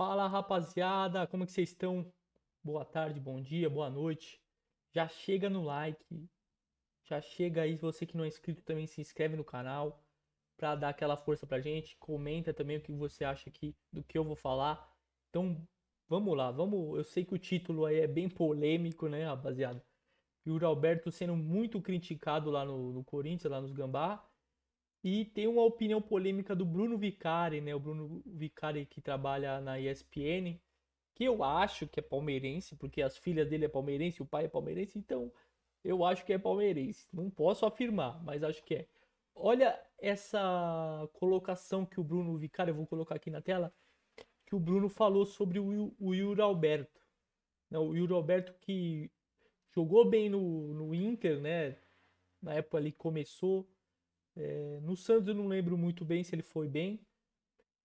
Fala rapaziada, como é que vocês estão? Boa tarde, bom dia, boa noite. Já chega no like, já chega aí, você que não é inscrito também se inscreve no canal para dar aquela força pra gente, comenta também o que você acha aqui do que eu vou falar. Então, vamos lá, vamos, eu sei que o título aí é bem polêmico, né, rapaziada? E o Alberto sendo muito criticado lá no, no Corinthians, lá nos Gambá, e tem uma opinião polêmica do Bruno Vicari, né? O Bruno Vicari que trabalha na ESPN, que eu acho que é palmeirense, porque as filhas dele é palmeirense, o pai é palmeirense, então eu acho que é palmeirense. Não posso afirmar, mas acho que é. Olha essa colocação que o Bruno Vicari, eu vou colocar aqui na tela, que o Bruno falou sobre o, o Yuri Alberto. Não, né? o Yuri Alberto que jogou bem no, no Inter, né? Na época ali começou é, no Santos eu não lembro muito bem se ele foi bem,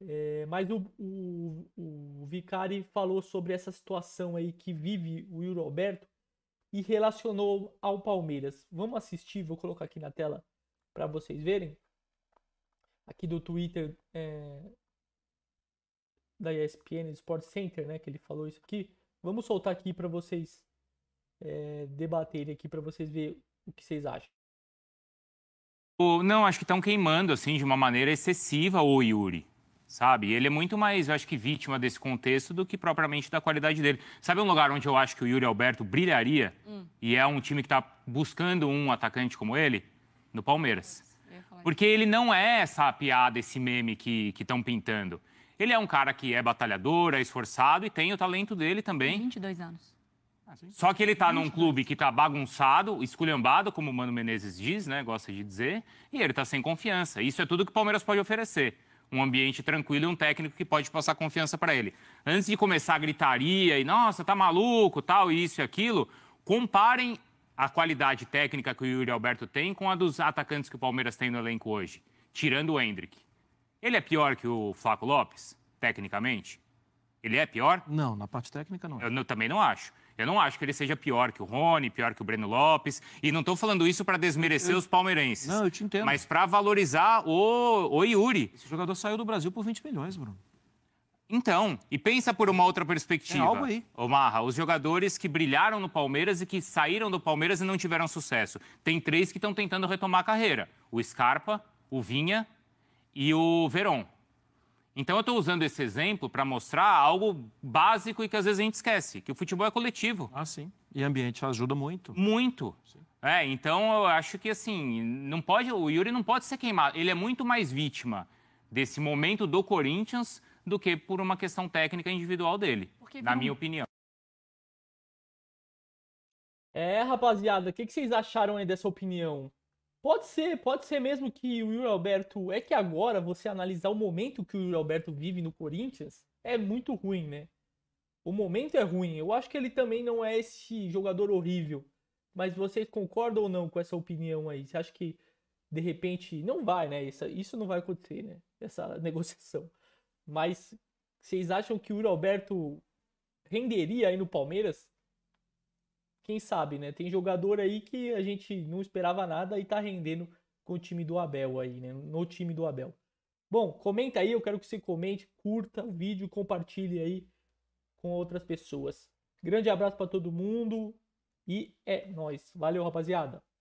é, mas o, o, o, Vicari falou sobre essa situação aí que vive o Yuri Alberto e relacionou ao Palmeiras. Vamos assistir, vou colocar aqui na tela para vocês verem. Aqui do Twitter é, da ESPN, Sports Center, né, que ele falou isso aqui. Vamos soltar aqui para vocês é, debaterem aqui para vocês ver o que vocês acham. Não, acho que estão queimando, assim, de uma maneira excessiva o Yuri, sabe? Ele é muito mais, eu acho que, vítima desse contexto do que propriamente da qualidade dele. Sabe um lugar onde eu acho que o Yuri Alberto brilharia? Hum. E é um time que está buscando um atacante como ele? No Palmeiras. Porque ele não é essa piada, esse meme que estão pintando. Ele é um cara que é batalhador, é esforçado e tem o talento dele também. 22 anos. Ah, Só que ele está num né? clube que está bagunçado, esculhambado, como o Mano Menezes diz, né? Gosta de dizer, e ele está sem confiança. Isso é tudo que o Palmeiras pode oferecer. Um ambiente tranquilo e um técnico que pode passar confiança para ele. Antes de começar a gritaria e, nossa, tá maluco, tal, isso e aquilo, comparem a qualidade técnica que o Yuri Alberto tem com a dos atacantes que o Palmeiras tem no elenco hoje, tirando o Hendrick. Ele é pior que o Flaco Lopes, tecnicamente? Ele é pior? Não, na parte técnica não. Eu, eu também não acho. Eu não acho que ele seja pior que o Rony, pior que o Breno Lopes. E não estou falando isso para desmerecer eu... os palmeirenses. Não, eu te entendo. Mas para valorizar o, o Yuri. Esse jogador saiu do Brasil por 20 milhões, Bruno. Então, e pensa por uma outra perspectiva. É algo aí. Omarra, os jogadores que brilharam no Palmeiras e que saíram do Palmeiras e não tiveram sucesso. Tem três que estão tentando retomar a carreira: o Scarpa, o Vinha e o Veron. Então eu estou usando esse exemplo para mostrar algo básico e que às vezes a gente esquece, que o futebol é coletivo. Ah, sim. E ambiente ajuda muito. Muito. Sim. É, então eu acho que assim, não pode, o Yuri não pode ser queimado. Ele é muito mais vítima desse momento do Corinthians do que por uma questão técnica individual dele, Porque, na viu? minha opinião. É, rapaziada, o que, que vocês acharam aí dessa opinião? Pode ser, pode ser mesmo que o Yuri Alberto. É que agora você analisar o momento que o Yuri Alberto vive no Corinthians é muito ruim, né? O momento é ruim. Eu acho que ele também não é esse jogador horrível. Mas vocês concordam ou não com essa opinião aí? Você acha que de repente não vai, né? Isso, isso não vai acontecer, né? Essa negociação. Mas vocês acham que o Yuri Alberto renderia aí no Palmeiras? quem sabe, né? Tem jogador aí que a gente não esperava nada e tá rendendo com o time do Abel aí, né? No time do Abel. Bom, comenta aí, eu quero que você comente, curta o vídeo, compartilhe aí com outras pessoas. Grande abraço para todo mundo e é nós. Valeu, rapaziada.